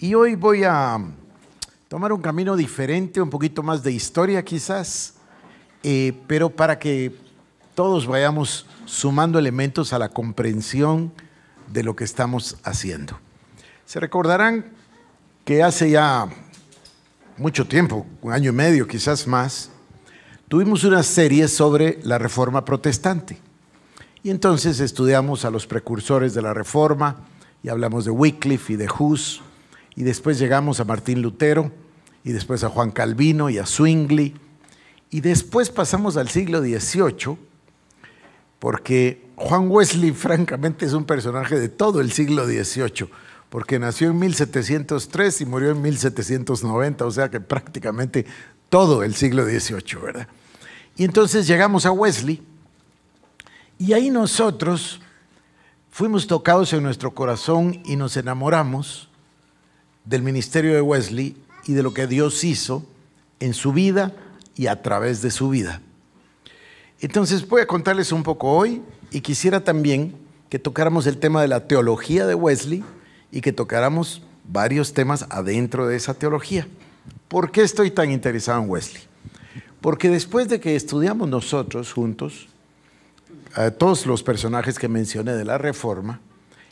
Y hoy voy a tomar un camino diferente, un poquito más de historia quizás, eh, pero para que todos vayamos sumando elementos a la comprensión de lo que estamos haciendo. Se recordarán que hace ya mucho tiempo, un año y medio quizás más, tuvimos una serie sobre la Reforma Protestante. Y entonces estudiamos a los precursores de la Reforma, y hablamos de Wycliffe y de Hus, y después llegamos a Martín Lutero, y después a Juan Calvino y a Zwingli, y después pasamos al siglo XVIII, porque Juan Wesley francamente es un personaje de todo el siglo XVIII, porque nació en 1703 y murió en 1790, o sea que prácticamente todo el siglo XVIII, ¿verdad? Y entonces llegamos a Wesley, y ahí nosotros fuimos tocados en nuestro corazón y nos enamoramos del ministerio de Wesley y de lo que Dios hizo en su vida y a través de su vida. Entonces voy a contarles un poco hoy y quisiera también que tocáramos el tema de la teología de Wesley y que tocáramos varios temas adentro de esa teología. ¿Por qué estoy tan interesado en Wesley? Porque después de que estudiamos nosotros juntos a todos los personajes que mencioné de la Reforma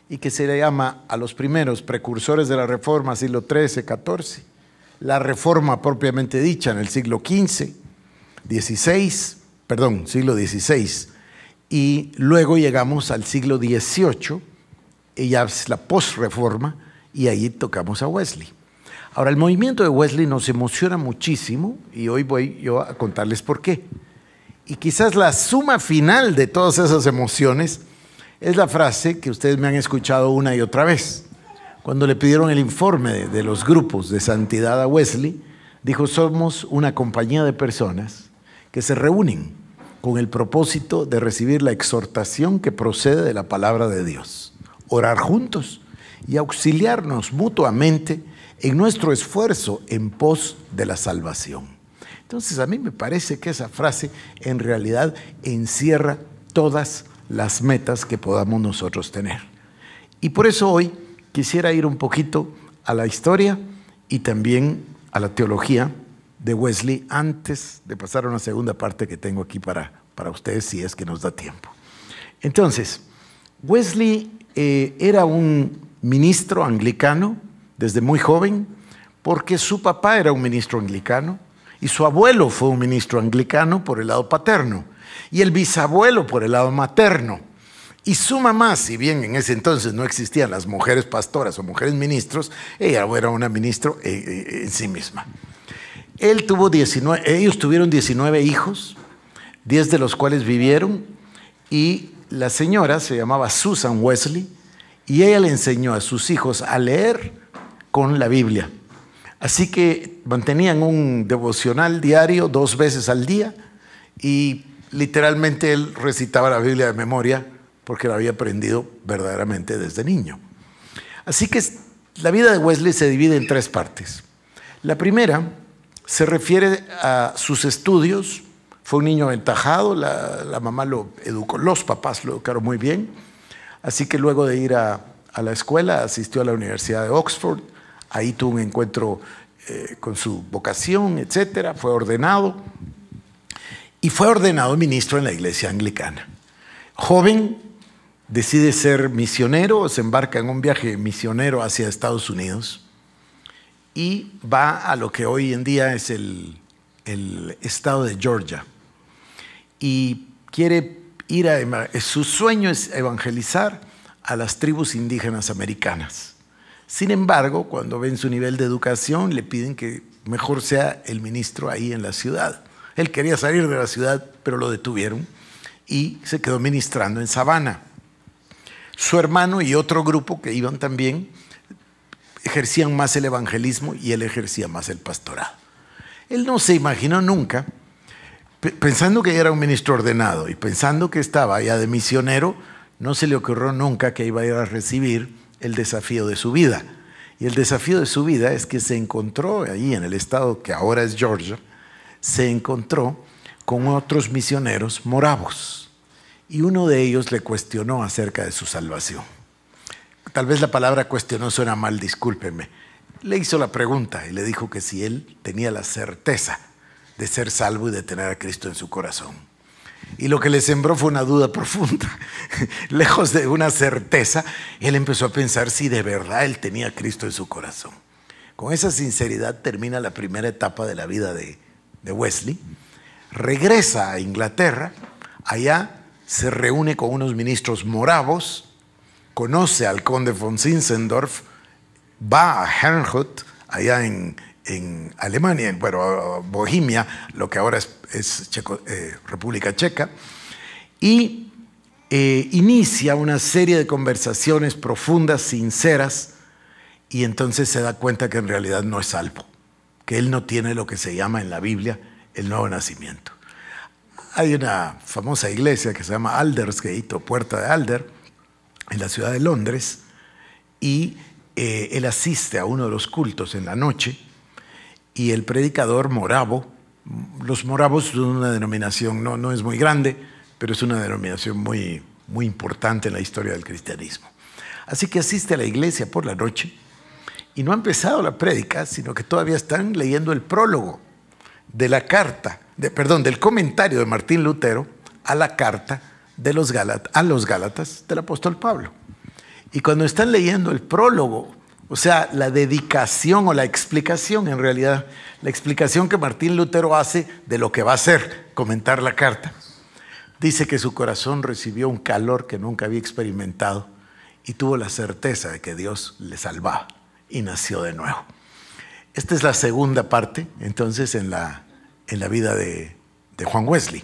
y que se le llama a los primeros precursores de la Reforma, siglo XIII, XIV, la Reforma propiamente dicha en el siglo XV, XVI, perdón, siglo XVI, y luego llegamos al siglo XVIII, y ya es la postreforma, y ahí tocamos a Wesley. Ahora, el movimiento de Wesley nos emociona muchísimo y hoy voy yo a contarles por qué. Y quizás la suma final de todas esas emociones es la frase que ustedes me han escuchado una y otra vez. Cuando le pidieron el informe de, los grupos de santidad a Wesley, dijo, somos una compañía de personas que se reúnen con el propósito de recibir la exhortación que procede de la palabra de Dios, orar juntos y auxiliarnos mutuamente en nuestro esfuerzo en pos de la salvación. Entonces a mí me parece que esa frase en realidad encierra todas las metas que podamos nosotros tener. Y por eso hoy quisiera ir un poquito a la historia y también a la teología de Wesley antes de pasar a una segunda parte que tengo aquí para, ustedes si es que nos da tiempo. Entonces, Wesley eh, era un ministro anglicano desde muy joven porque su papá era un ministro anglicano y su abuelo fue un ministro anglicano por el lado paterno y el bisabuelo por el lado materno. Y su mamá, si bien en ese entonces no existían las mujeres pastoras o mujeres ministros, ella era una ministra eh, eh, en sí misma. Él tuvo 19, ellos tuvieron 19 hijos, 10 de los cuales vivieron, y la señora se llamaba Susan Wesley, y ella le enseñó a sus hijos a leer con la Biblia. Así que mantenían un devocional diario dos veces al día y literalmente él recitaba la Biblia de memoria porque la había aprendido verdaderamente desde niño. Así que la vida de Wesley se divide en tres partes. La primera se refiere a sus estudios. Fue un niño aventajado, la, mamá lo educó, los papás lo educaron muy bien. Así que luego de ir a la escuela asistió a la Universidad de Oxford, Ahí tuvo un encuentro eh, con su vocación, etcétera. Fue ordenado y fue ordenado ministro en la iglesia anglicana. Joven, decide ser misionero, se embarca en un viaje misionero hacia Estados Unidos y va a lo que hoy en día es el, el estado de Georgia. Y quiere ir a. Su sueño es evangelizar a las tribus indígenas americanas. Sin embargo, cuando ven su nivel de educación, le piden que mejor sea el ministro ahí en la ciudad. Él quería salir de la ciudad, pero lo detuvieron y se quedó ministrando en Sabana. Su hermano y otro grupo que iban también ejercían más el evangelismo y él ejercía más el pastorado. Él no se imaginó nunca, pensando que era un ministro ordenado y pensando que estaba ya de misionero, no se le ocurrió nunca que iba a ir a recibir el desafío de su vida. Y el desafío de su vida es que se encontró ahí en el estado que ahora es Georgia, se encontró con otros misioneros moravos. Y uno de ellos le cuestionó acerca de su salvación. Tal vez la palabra cuestionó suena mal, discúlpenme. Le hizo la pregunta y le dijo que si él tenía la certeza de ser salvo y de tener a Cristo en su corazón. Y lo que le sembró fue una duda profunda. Lejos de una certeza, él empezó a pensar si de verdad él tenía a Cristo en su corazón. Con esa sinceridad termina la primera etapa de la vida de, Wesley. Regresa a Inglaterra, allá se reúne con unos ministros moravos, conoce al conde von Zinzendorf, va a Herrnhut, allá en, en Alemania, bueno, Bohemia, lo que ahora es es eh, República Checa, y eh, inicia una serie de conversaciones profundas, sinceras, y entonces se da cuenta que en realidad no es salvo, que él no tiene lo que se llama en la Biblia el nuevo nacimiento. Hay una famosa iglesia que se llama Aldersgate o Puerta de Alder en la ciudad de Londres y eh, él asiste a uno de los cultos en la noche y el predicador moravo los moravos son una denominación, no, no es muy grande, pero es una denominación muy, muy importante en la historia del cristianismo. Así que asiste a la iglesia por la noche y no ha empezado la prédica, sino que todavía están leyendo el prólogo de la carta, de, perdón, del comentario de Martín Lutero a la carta de los Gálatas, a los Gálatas del apóstol Pablo. Y cuando están leyendo el prólogo o sea, la dedicación o la explicación, en realidad, la explicación que Martín Lutero hace de lo que va a hacer, comentar la carta. Dice que su corazón recibió un calor que nunca había experimentado y tuvo la certeza de que Dios le salvaba y nació de nuevo. Esta es la segunda parte, entonces, en la, vida de, de Juan Wesley.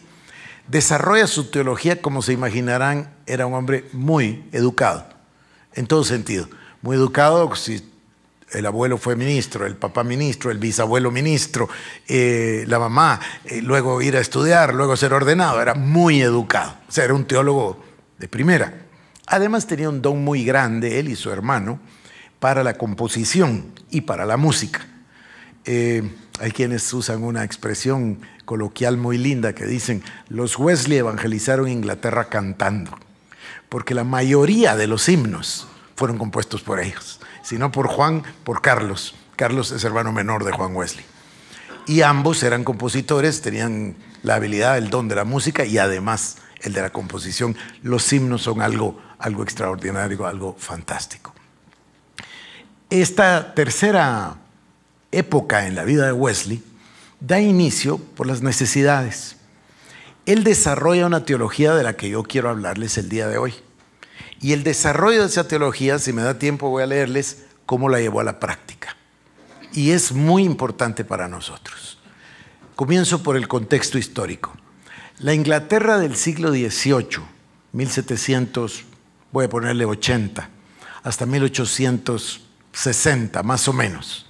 Desarrolla su teología, como se imaginarán, era un hombre muy educado, en todo sentido muy educado, si el abuelo fue ministro, el papá ministro, el bisabuelo ministro, eh, la mamá, eh, luego ir a estudiar, luego ser ordenado, era muy educado, o sea, era un teólogo de primera. Además tenía un don muy grande, él y su hermano, para la composición y para la música. Eh, hay quienes usan una expresión coloquial muy linda que dicen, los Wesley evangelizaron Inglaterra cantando, porque la mayoría de los himnos fueron compuestos por ellos, sino por Juan, por Carlos. Carlos es hermano menor de Juan Wesley. Y ambos eran compositores, tenían la habilidad, el don de la música y además el de la composición. Los himnos son algo, algo extraordinario, algo fantástico. Esta tercera época en la vida de Wesley da inicio por las necesidades. Él desarrolla una teología de la que yo quiero hablarles el día de hoy. Y el desarrollo de esa teología, si me da tiempo voy a leerles cómo la llevó a la práctica. Y es muy importante para nosotros. Comienzo por el contexto histórico. La Inglaterra del siglo XVIII, 1700, voy a ponerle 80, hasta 1860, más o menos,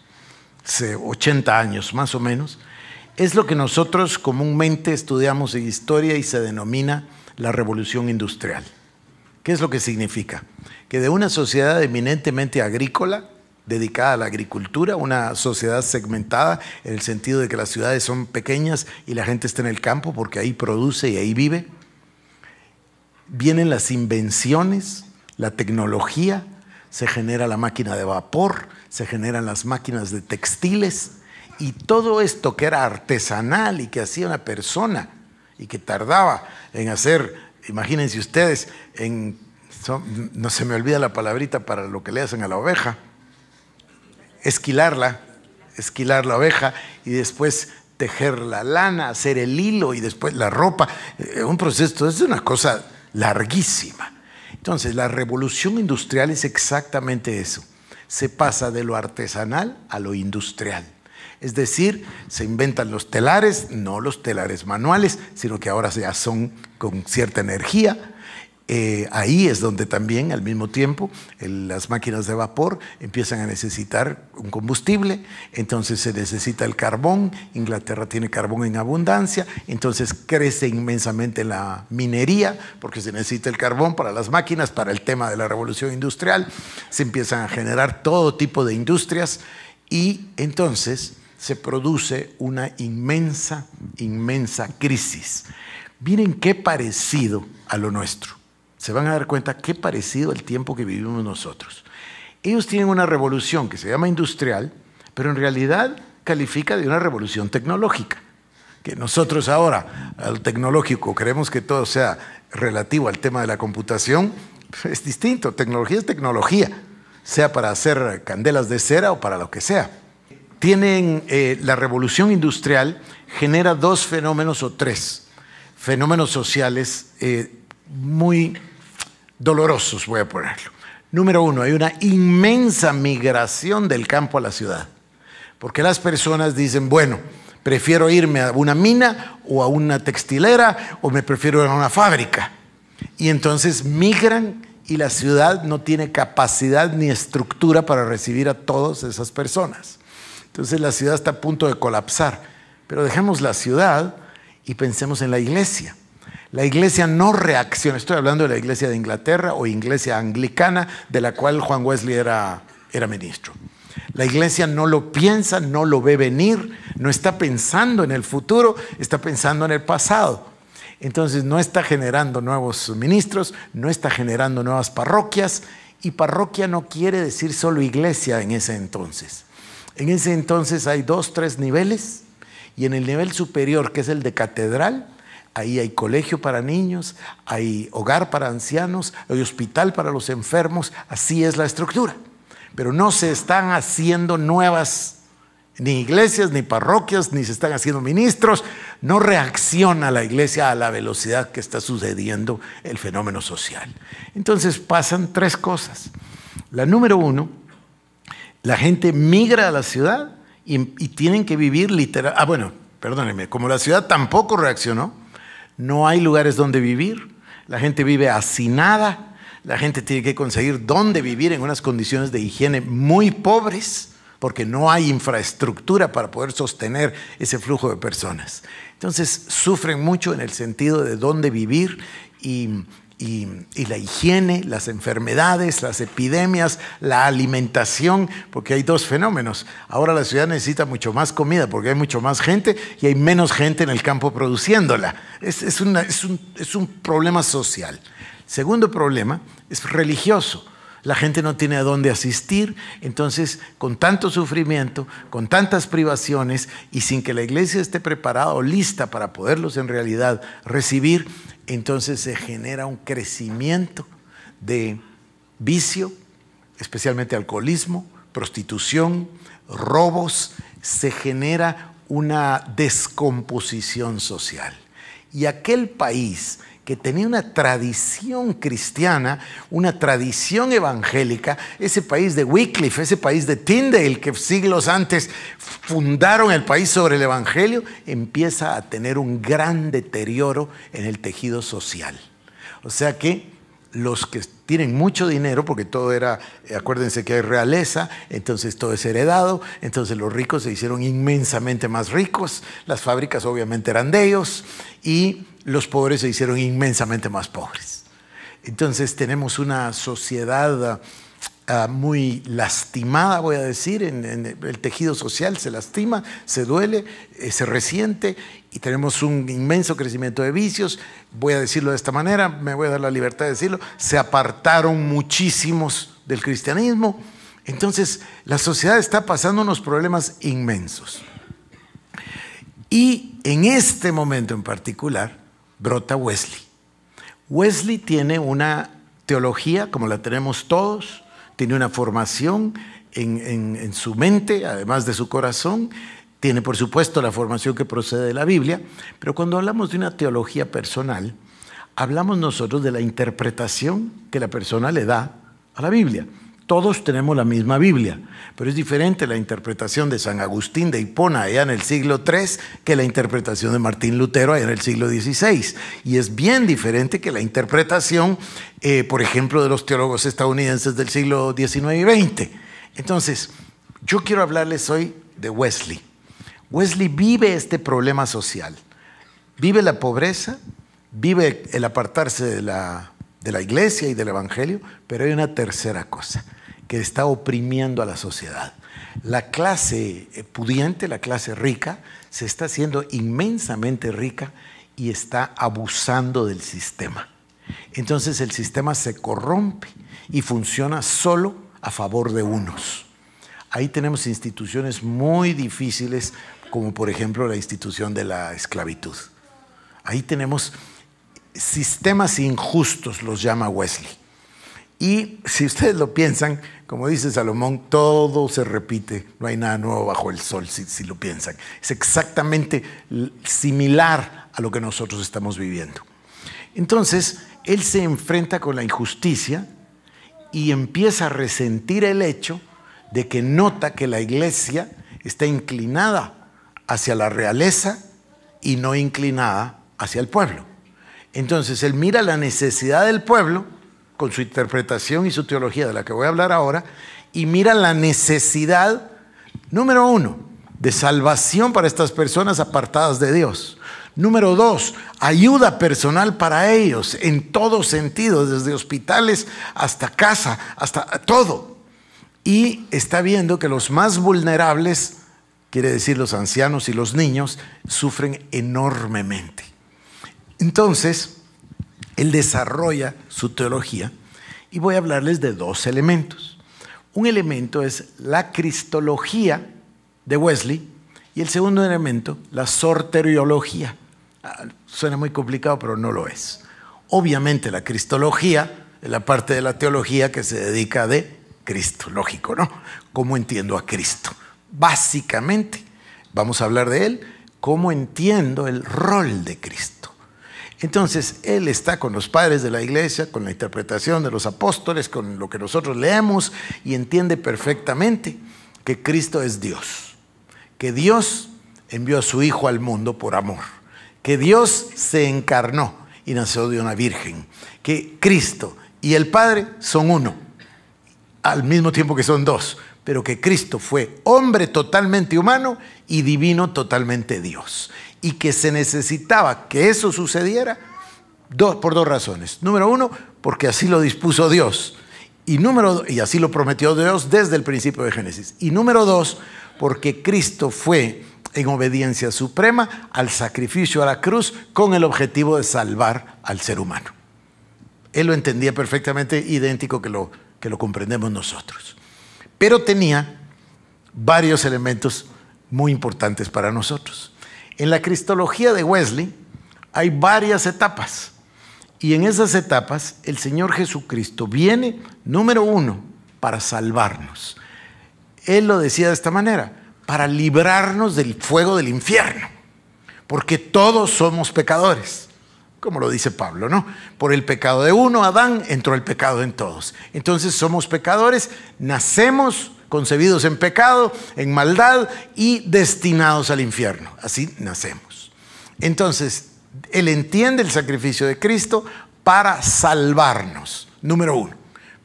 80 años más o menos, es lo que nosotros comúnmente estudiamos en historia y se denomina la revolución industrial. ¿Qué es lo que significa? Que de una sociedad eminentemente agrícola, dedicada a la agricultura, una sociedad segmentada en el sentido de que las ciudades son pequeñas y la gente está en el campo porque ahí produce y ahí vive. Vienen las invenciones, la tecnología, se genera la máquina de vapor, se generan las máquinas de textiles y todo esto que era artesanal y que hacía una persona y que tardaba en hacer Imagínense ustedes, no se me olvida la palabrita para lo que le hacen a la oveja, esquilarla, esquilar la oveja y después tejer la lana, hacer el hilo y después la ropa. Eh, un proceso, es una cosa larguísima. Entonces, la revolución industrial es exactamente eso. Se pasa de lo artesanal a lo industrial. Es decir, se inventan los telares, no los telares manuales, sino que ahora ya son con cierta energía. Eh, ahí es donde también al mismo tiempo las máquinas de vapor empiezan a necesitar un combustible, entonces se necesita el carbón, Inglaterra tiene carbón en abundancia, entonces crece inmensamente la minería porque se necesita el carbón para las máquinas, para el tema de la revolución industrial, se empiezan a generar todo tipo de industrias y entonces se produce una inmensa, inmensa crisis. Miren qué parecido a lo nuestro. Se van a dar cuenta qué parecido al tiempo que vivimos nosotros. Ellos tienen una revolución que se llama industrial, pero en realidad califica de una revolución tecnológica. Que nosotros ahora, al tecnológico, creemos que todo sea relativo al tema de la computación, es distinto. Tecnología es tecnología, sea para hacer candelas de cera o para lo que sea tienen eh, la revolución industrial genera dos fenómenos o tres fenómenos sociales eh, muy dolorosos, voy a ponerlo. Número uno, hay una inmensa migración del campo a la ciudad, porque las personas dicen, bueno, prefiero irme a una mina o a una textilera o me prefiero ir a una fábrica. Y entonces migran y la ciudad no tiene capacidad ni estructura para recibir a todas esas personas. Entonces la ciudad está a punto de colapsar. Pero dejemos la ciudad y pensemos en la iglesia. La iglesia no reacciona, estoy hablando de la iglesia de Inglaterra o iglesia anglicana, de la cual Juan Wesley era, ministro. La iglesia no lo piensa, no lo ve venir, no está pensando en el futuro, está pensando en el pasado. Entonces no está generando nuevos ministros, no está generando nuevas parroquias y parroquia no quiere decir solo iglesia en ese entonces. En ese entonces hay dos, tres niveles y en el nivel superior, que es el de catedral, ahí hay colegio para niños, hay hogar para ancianos, hay hospital para los enfermos, así es la estructura. Pero no se están haciendo nuevas ni iglesias, ni parroquias, ni se están haciendo ministros. No reacciona la iglesia a la velocidad que está sucediendo el fenómeno social. Entonces pasan tres cosas. La número uno la gente migra a la ciudad y, tienen que vivir literal. Ah, bueno, perdónenme, como la ciudad tampoco reaccionó, no hay lugares donde vivir, la gente vive hacinada, la gente tiene que conseguir dónde vivir en unas condiciones de higiene muy pobres, porque no hay infraestructura para poder sostener ese flujo de personas. Entonces sufren mucho en el sentido de dónde vivir y y, la higiene, las enfermedades, las epidemias, la alimentación, porque hay dos fenómenos. Ahora la ciudad necesita mucho más comida porque hay mucho más gente y hay menos gente en el campo produciéndola. Es, es, un, es un, problema social. Segundo problema es religioso. La gente no tiene a dónde asistir, entonces con tanto sufrimiento, con tantas privaciones y sin que la iglesia esté preparada o lista para poderlos en realidad recibir, entonces se genera un crecimiento de vicio, especialmente alcoholismo, prostitución, robos, se genera una descomposición social. Y aquel país que tenía una tradición cristiana, una tradición evangélica, ese país de Wycliffe, ese país de Tyndale, que siglos antes fundaron el país sobre el Evangelio, empieza a tener un gran deterioro en el tejido social. O sea que los que tienen mucho dinero, porque todo era, acuérdense que hay realeza, entonces todo es heredado, entonces los ricos se hicieron inmensamente más ricos, las fábricas obviamente eran de ellos, y los pobres se hicieron inmensamente más pobres. Entonces tenemos una sociedad ah, muy lastimada, voy a decir, en, el tejido social se lastima, se duele, eh, se resiente y tenemos un inmenso crecimiento de vicios, voy a decirlo de esta manera, me voy a dar la libertad de decirlo, se apartaron muchísimos del cristianismo. Entonces la sociedad está pasando unos problemas inmensos. Y en este momento en particular, brota Wesley. Wesley tiene una teología como la tenemos todos, tiene una formación en, en, su mente, además de su corazón, tiene por supuesto la formación que procede de la Biblia, pero cuando hablamos de una teología personal, hablamos nosotros de la interpretación que la persona le da a la Biblia. Todos tenemos la misma Biblia, pero es diferente la interpretación de San Agustín de Hipona allá en el siglo III que la interpretación de Martín Lutero allá en el siglo XVI. Y es bien diferente que la interpretación, eh, por ejemplo, de los teólogos estadounidenses del siglo XIX y XX. Entonces, yo quiero hablarles hoy de Wesley. Wesley vive este problema social, vive la pobreza, vive el apartarse de la iglesia y del evangelio, pero hay una tercera cosa que está oprimiendo a la sociedad. La clase eh, pudiente, la clase rica, se está haciendo inmensamente rica y está abusando del sistema. Entonces el sistema se corrompe y funciona solo a favor de unos. Ahí tenemos instituciones muy difíciles, como por ejemplo la institución de la esclavitud. Ahí tenemos sistemas injustos, los llama Wesley y si ustedes lo piensan, como dice Salomón, todo se repite, no hay nada nuevo bajo el sol, si, lo piensan. Es exactamente similar a lo que nosotros estamos viviendo. Entonces, él se enfrenta con la injusticia y empieza a resentir el hecho de que nota que la iglesia está inclinada hacia la realeza y no inclinada hacia el pueblo. Entonces, él mira la necesidad del pueblo, con su interpretación y su teología de la que voy a hablar ahora, y mira la necesidad, número uno, de salvación para estas personas apartadas de Dios. Número dos, ayuda personal para ellos en todo sentido, desde hospitales hasta casa, hasta todo. Y está viendo que los más vulnerables, quiere decir los ancianos y los niños, sufren enormemente. Entonces, él desarrolla su teología y voy a hablarles de dos elementos. Un elemento es la cristología de Wesley y el segundo elemento, la soteriología. Ah, suena muy complicado, pero no lo es. Obviamente la cristología es la parte de la teología que se dedica de Cristo, lógico, ¿no? ¿Cómo entiendo a Cristo? Básicamente, vamos a hablar de él, cómo entiendo el rol de Cristo. Entonces, Él está con los padres de la iglesia, con la interpretación de los apóstoles, con lo que nosotros leemos y entiende perfectamente que Cristo es Dios, que Dios envió a su Hijo al mundo por amor, que Dios se encarnó y nació de una virgen, que Cristo y el Padre son uno, al mismo tiempo que son dos, pero que Cristo fue hombre totalmente humano y divino totalmente Dios y que se necesitaba que eso sucediera dos, por dos razones. Número uno, porque así lo dispuso Dios. Y, número, y así lo prometió Dios desde el principio de Génesis. Y número dos, porque Cristo fue en obediencia suprema al sacrificio a la cruz con el objetivo de salvar al ser humano. Él lo entendía perfectamente, idéntico que lo, que lo comprendemos nosotros. Pero tenía varios elementos muy importantes para nosotros. En la Cristología de Wesley hay varias etapas y en esas etapas el Señor Jesucristo viene, número uno, para salvarnos. Él lo decía de esta manera, para librarnos del fuego del infierno, porque todos somos pecadores como lo dice Pablo, ¿no? Por el pecado de uno, Adán, entró el pecado en todos. Entonces somos pecadores, nacemos concebidos en pecado, en maldad y destinados al infierno. Así nacemos. Entonces, Él entiende el sacrificio de Cristo para salvarnos, número uno.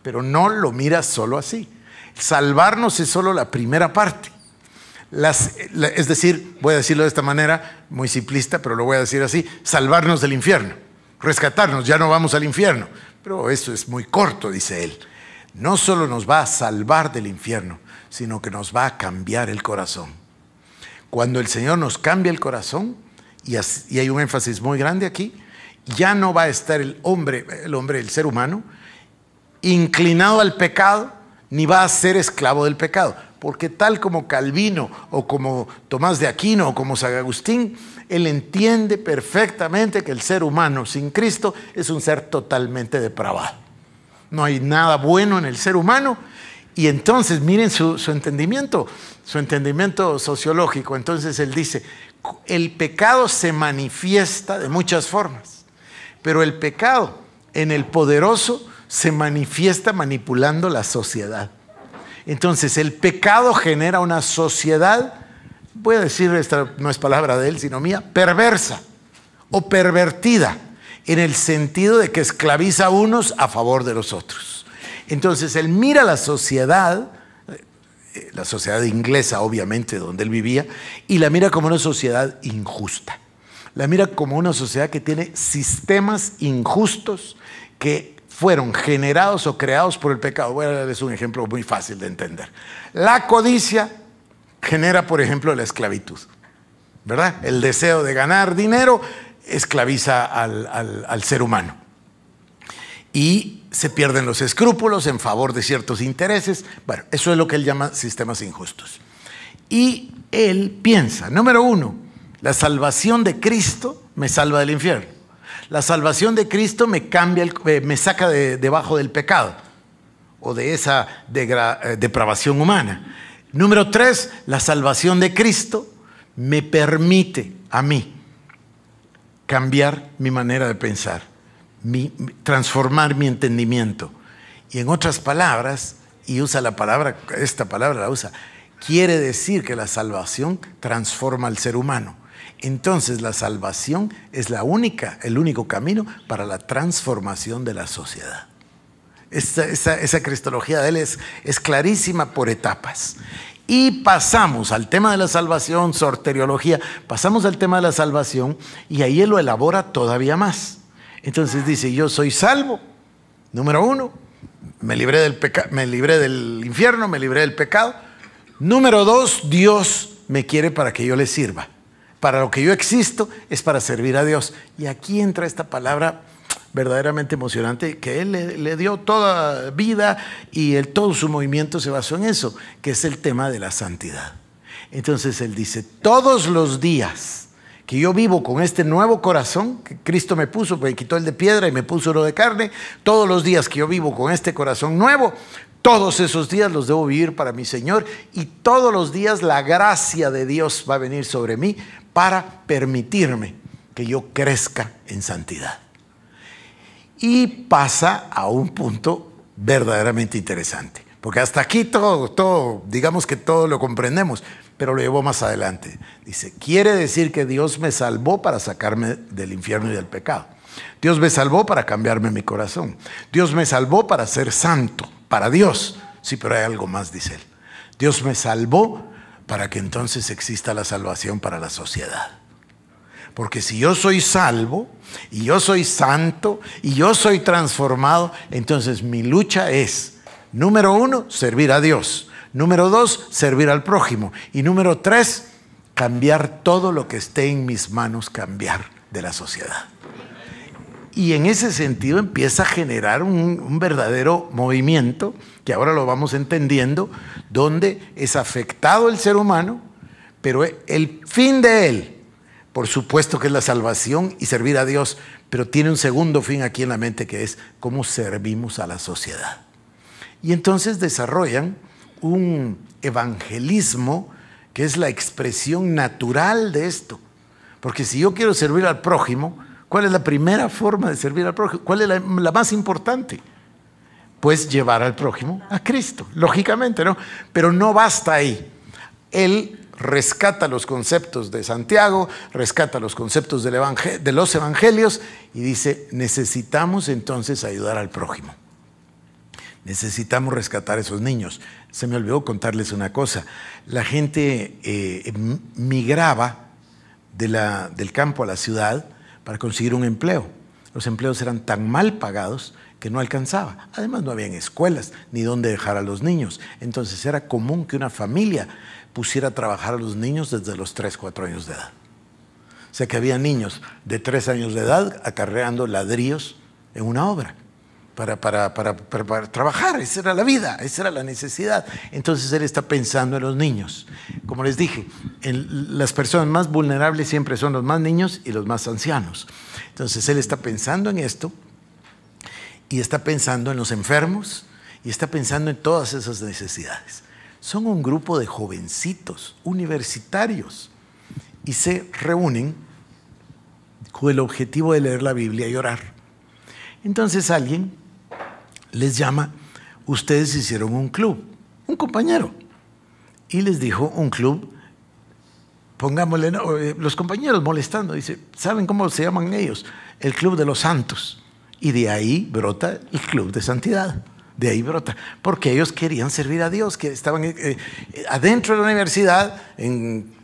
Pero no lo mira solo así. Salvarnos es solo la primera parte. es decir, voy a decirlo de esta manera, muy simplista, pero lo voy a decir así, salvarnos del infierno, rescatarnos, ya no vamos al infierno. Pero eso es muy corto, dice él no solo nos va a salvar del infierno, sino que nos va a cambiar el corazón. Cuando el Señor nos cambia el corazón, y, hay un énfasis muy grande aquí, ya no va a estar el hombre, el hombre, el ser humano, inclinado al pecado, ni va a ser esclavo del pecado. Porque tal como Calvino o como Tomás de Aquino o como San Agustín, él entiende perfectamente que el ser humano sin Cristo es un ser totalmente depravado no hay nada bueno en el ser humano. Y entonces, miren su, entendimiento, su entendimiento sociológico. Entonces él dice, el pecado se manifiesta de muchas formas, pero el pecado en el poderoso se manifiesta manipulando la sociedad. Entonces, el pecado genera una sociedad, voy a decir, esta no es palabra de él, sino mía, perversa o pervertida en el sentido de que esclaviza a unos a favor de los otros. Entonces él mira la sociedad, eh, la sociedad inglesa obviamente donde él vivía, y la mira como una sociedad injusta. La mira como una sociedad que tiene sistemas injustos que fueron generados o creados por el pecado. Voy a darles un ejemplo muy fácil de entender. La codicia genera, por ejemplo, la esclavitud, ¿verdad? El deseo de ganar dinero esclaviza al, ser humano. Y se pierden los escrúpulos en favor de ciertos intereses. Bueno, eso es lo que él llama sistemas injustos. Y él piensa, número uno, la salvación de Cristo me salva del infierno. La salvación de Cristo me cambia, eh, me saca de, debajo del pecado o de esa eh, depravación humana. Número tres, la salvación de Cristo me permite a mí cambiar mi manera de pensar, transformar mi entendimiento. Y en otras palabras, y usa la palabra, esta palabra la usa, quiere decir que la salvación transforma al ser humano. Entonces la salvación es la única, el único camino para la transformación de la sociedad. Esa, cristología de él es, es clarísima por etapas. Y pasamos al tema de la salvación, sorteriología, pasamos al tema de la salvación y ahí él lo elabora todavía más. Entonces dice, yo soy salvo, número uno, me libré del, me libré del infierno, me libré del pecado. Número dos, Dios me quiere para que yo le sirva. Para lo que yo existo es para servir a Dios. Y aquí entra esta palabra verdaderamente emocionante, que él le, dio toda vida y el, todo su movimiento se basó en eso, que es el tema de la santidad. Entonces él dice, todos los días que yo vivo con este nuevo corazón que Cristo me puso, Porque quitó el de piedra y me puso uno de carne, todos los días que yo vivo con este corazón nuevo, todos esos días los debo vivir para mi Señor y todos los días la gracia de Dios va a venir sobre mí para permitirme que yo crezca en santidad y pasa a un punto verdaderamente interesante. Porque hasta aquí todo, digamos que todo lo comprendemos, pero lo llevó más adelante. Dice, quiere decir que Dios me salvó para sacarme del infierno y del pecado. Dios me salvó para cambiarme mi corazón. Dios me salvó para ser santo, para Dios. Sí, pero hay algo más, dice él. Dios me salvó para que entonces exista la salvación para la sociedad. Porque si yo soy salvo y yo soy santo y yo soy transformado, entonces mi lucha es, número uno, servir a Dios. Número dos, servir al prójimo. Y número tres, cambiar todo lo que esté en mis manos, cambiar de la sociedad. Y en ese sentido empieza a generar un, verdadero movimiento, que ahora lo vamos entendiendo, donde es afectado el ser humano, pero el fin de él por supuesto que es la salvación y servir a Dios, pero tiene un segundo fin aquí en la mente que es cómo servimos a la sociedad. Y entonces desarrollan un evangelismo que es la expresión natural de esto. Porque si yo quiero servir al prójimo, ¿cuál es la primera forma de servir al prójimo? ¿Cuál es la, más importante? Pues llevar al prójimo a Cristo, lógicamente, ¿no? Pero no basta ahí. El rescata los conceptos de Santiago, rescata los conceptos de los evangelios y dice, necesitamos entonces ayudar al prójimo. Necesitamos rescatar a esos niños. Se me olvidó contarles una cosa. La gente eh, em, migraba del campo a la ciudad para conseguir un empleo. Los empleos eran tan mal pagados que no alcanzaba. Además no habían escuelas ni dónde dejar a los niños. Entonces era común que una familia pusiera a trabajar a los niños desde los 3, 4 años de edad. O sea que había niños de 3 años de edad acarreando ladrillos en una obra para, trabajar, esa era la vida, esa era la necesidad. Entonces él está pensando en los niños. Como les dije, las personas más vulnerables siempre son los más niños y los más ancianos. Entonces él está pensando en esto y está pensando en los enfermos y está pensando en todas esas necesidades son un grupo de jovencitos universitarios y se reúnen con el objetivo de leer la Biblia y orar. Entonces alguien les llama, ustedes hicieron un club, un compañero, y les dijo un club, pongámosle, eh, los compañeros molestando, dice, ¿saben cómo se llaman ellos? El Club de los Santos. Y de ahí brota el Club de Santidad de ahí brota, porque ellos querían servir a Dios, que estaban eh, eh, adentro de la universidad,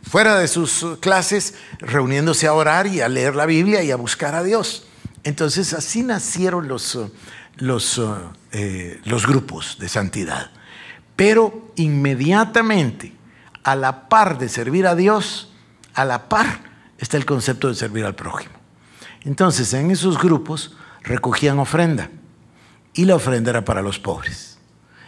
fuera de sus clases, reuniéndose a orar y a leer la Biblia y a buscar a Dios. Entonces así nacieron los, eh, los, los grupos de santidad. Pero inmediatamente, a la par de servir a Dios, a la par está el concepto de servir al prójimo. Entonces en esos grupos recogían ofrenda y la ofrenda era para los pobres.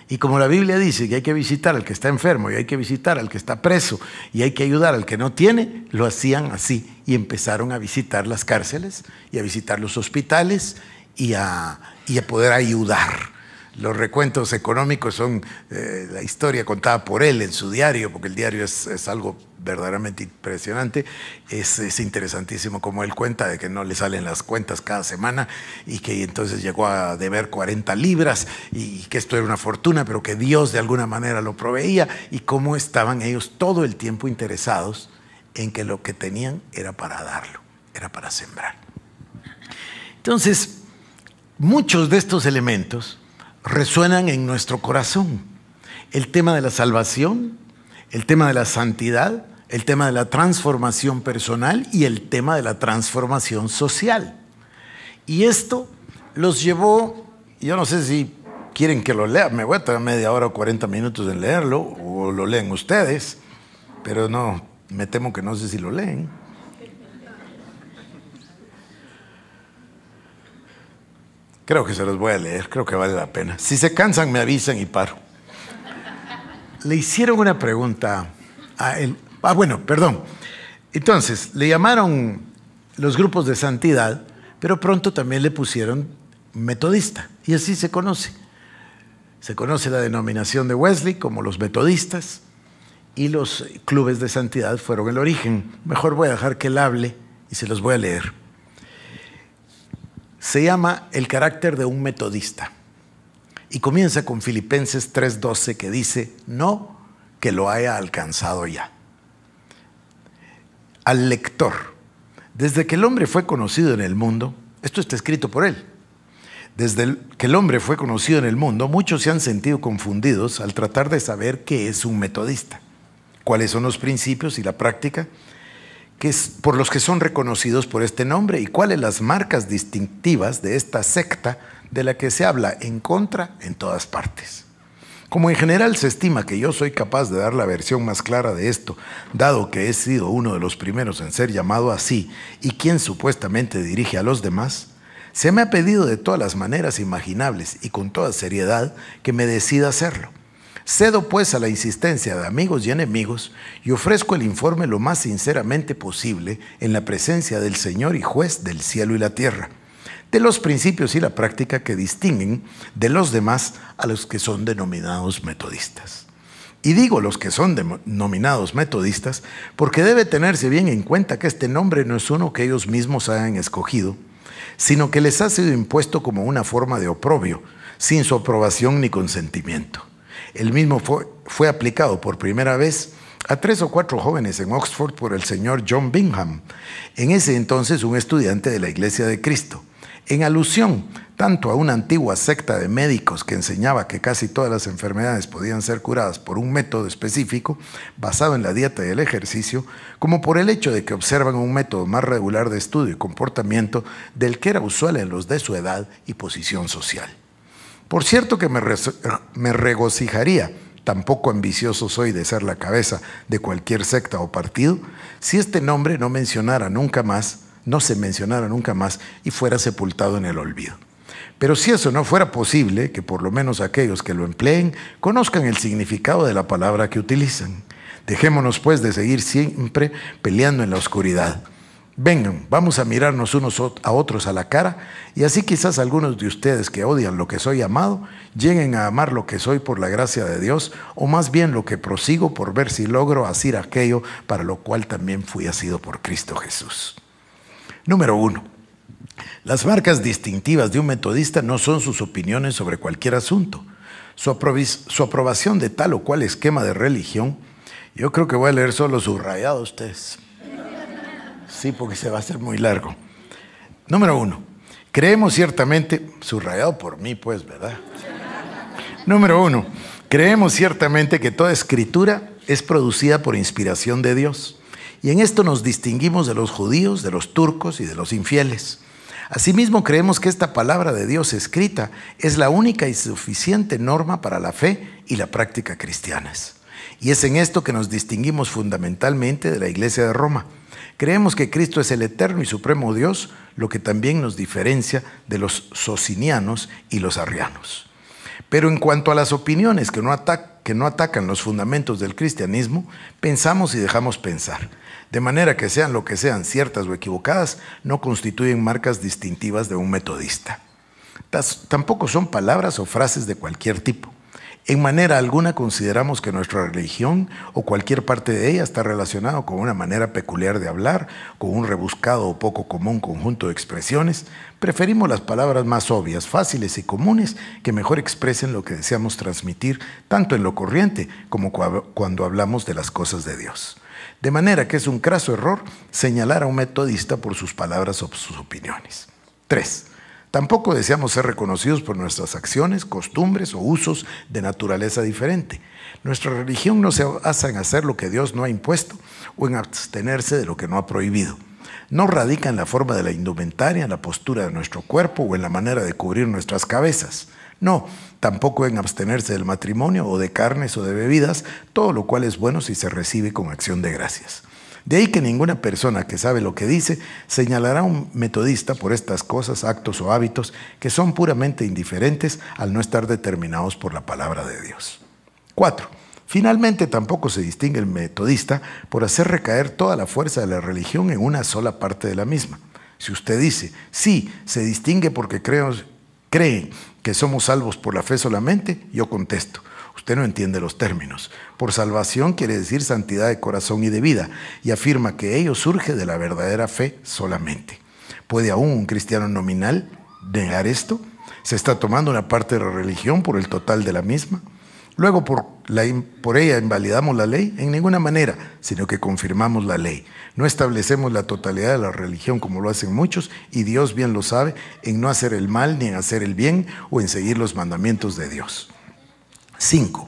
Y como la Biblia dice que hay que visitar al que está enfermo y hay que visitar al que está preso y hay que ayudar al que no tiene, lo hacían así y empezaron a visitar las cárceles y a visitar los hospitales y a, y a poder ayudar. Los recuentos económicos son eh, la historia contada por él en su diario, porque el diario es, algo verdaderamente impresionante. Es, interesantísimo cómo él cuenta de que no le salen las cuentas cada semana y que entonces llegó a deber 40 libras y que esto era una fortuna, pero que Dios de alguna manera lo proveía y cómo estaban ellos todo el tiempo interesados en que lo que tenían era para darlo, era para sembrar. Entonces, muchos de estos elementos resuenan en nuestro corazón. El tema de la salvación, el tema de la santidad, el tema de la transformación personal y el tema de la transformación social. Y esto los llevó, yo no sé si quieren que lo lea, me voy a tardar media hora o 40 minutos en leerlo, o lo leen ustedes, pero no, me temo que no sé si lo leen. Creo que se los voy a leer, creo que vale la pena. Si se cansan, me avisan y paro. Le hicieron una pregunta a él. Ah, bueno, perdón. Entonces, le llamaron los grupos de santidad, pero pronto también le pusieron metodista, y así se conoce. Se conoce la denominación de Wesley como los metodistas, y los clubes de santidad fueron el origen. Mejor voy a dejar que él hable y se los voy a leer se llama El carácter de un metodista y comienza con Filipenses 3:12 que dice, no que lo haya alcanzado ya. Al lector, desde que el hombre fue conocido en el mundo, esto está escrito por él, desde que el hombre fue conocido en el mundo, muchos se han sentido confundidos al tratar de saber qué es un metodista, cuáles son los principios y la práctica por los que son reconocidos por este nombre y cuáles las marcas distintivas de esta secta de la que se habla en contra en todas partes. Como en general se estima que yo soy capaz de dar la versión más clara de esto, dado que he sido uno de los primeros en ser llamado así y quien supuestamente dirige a los demás, se me ha pedido de todas las maneras imaginables y con toda seriedad que me decida hacerlo. Cedo pues a la insistencia de amigos y enemigos y ofrezco el informe lo más sinceramente posible en la presencia del Señor y juez del cielo y la tierra, de los principios y la práctica que distinguen de los demás a los que son denominados metodistas. Y digo los que son denominados metodistas porque debe tenerse bien en cuenta que este nombre no es uno que ellos mismos hayan escogido, sino que les ha sido impuesto como una forma de oprobio, sin su aprobación ni consentimiento. El mismo fue, fue aplicado por primera vez a tres o cuatro jóvenes en Oxford por el señor John Bingham, en ese entonces un estudiante de la Iglesia de Cristo, en alusión tanto a una antigua secta de médicos que enseñaba que casi todas las enfermedades podían ser curadas por un método específico basado en la dieta y el ejercicio, como por el hecho de que observan un método más regular de estudio y comportamiento del que era usual en los de su edad y posición social. Por cierto que me, regocijaría, tampoco ambicioso soy de ser la cabeza de cualquier secta o partido, si este nombre no mencionara nunca más, no se mencionara nunca más y fuera sepultado en el olvido. Pero si eso no fuera posible, que por lo menos aquellos que lo empleen conozcan el significado de la palabra que utilizan. Dejémonos pues de seguir siempre peleando en la oscuridad Vengan, vamos a mirarnos unos a otros a la cara y así quizás algunos de ustedes que odian lo que soy amado lleguen a amar lo que soy por la gracia de Dios o más bien lo que prosigo por ver si logro hacer aquello para lo cual también fui asido por Cristo Jesús. Número uno, las marcas distintivas de un metodista no son sus opiniones sobre cualquier asunto. Su, su aprobación de tal o cual esquema de religión, yo creo que voy a leer solo subrayado ustedes sí, porque se va a hacer muy largo. Número uno, creemos ciertamente, subrayado por mí, pues, ¿verdad? Número uno, creemos ciertamente que toda escritura es producida por inspiración de Dios. Y en esto nos distinguimos de los judíos, de los turcos y de los infieles. Asimismo, creemos que esta palabra de Dios escrita es la única y suficiente norma para la fe y la práctica cristianas. Y es en esto que nos distinguimos fundamentalmente de la Iglesia de Roma Creemos que Cristo es el eterno y supremo Dios, lo que también nos diferencia de los socinianos y los arrianos. Pero en cuanto a las opiniones que no, que no atacan los fundamentos del cristianismo, pensamos y dejamos pensar. De manera que sean lo que sean ciertas o equivocadas, no constituyen marcas distintivas de un metodista. Tampoco son palabras o frases de cualquier tipo. En manera alguna consideramos que nuestra religión o cualquier parte de ella está relacionado con una manera peculiar de hablar, con un rebuscado o poco común conjunto de expresiones. Preferimos las palabras más obvias, fáciles y comunes que mejor expresen lo que deseamos transmitir, tanto en lo corriente como cuando hablamos de las cosas de Dios. De manera que es un craso error señalar a un metodista por sus palabras o sus opiniones. 3. Tampoco deseamos ser reconocidos por nuestras acciones, costumbres o usos de naturaleza diferente. Nuestra religión no se basa en hacer lo que Dios no ha impuesto o en abstenerse de lo que no ha prohibido. No radica en la forma de la indumentaria, en la postura de nuestro cuerpo o en la manera de cubrir nuestras cabezas. No, tampoco en abstenerse del matrimonio o de carnes o de bebidas, todo lo cual es bueno si se recibe con acción de gracias. De ahí que ninguna persona que sabe lo que dice señalará a un metodista por estas cosas, actos o hábitos que son puramente indiferentes al no estar determinados por la palabra de Dios. 4. Finalmente, tampoco se distingue el metodista por hacer recaer toda la fuerza de la religión en una sola parte de la misma. Si usted dice, sí, se distingue porque cree que somos salvos por la fe solamente, yo contesto, Usted no entiende los términos. Por salvación quiere decir santidad de corazón y de vida, y afirma que ello surge de la verdadera fe solamente. ¿Puede aún un cristiano nominal negar esto? ¿Se está tomando una parte de la religión por el total de la misma? Luego por, por ella invalidamos la ley en ninguna manera, sino que confirmamos la ley. No establecemos la totalidad de la religión como lo hacen muchos, y Dios bien lo sabe, en no hacer el mal ni en hacer el bien o en seguir los mandamientos de Dios. 5.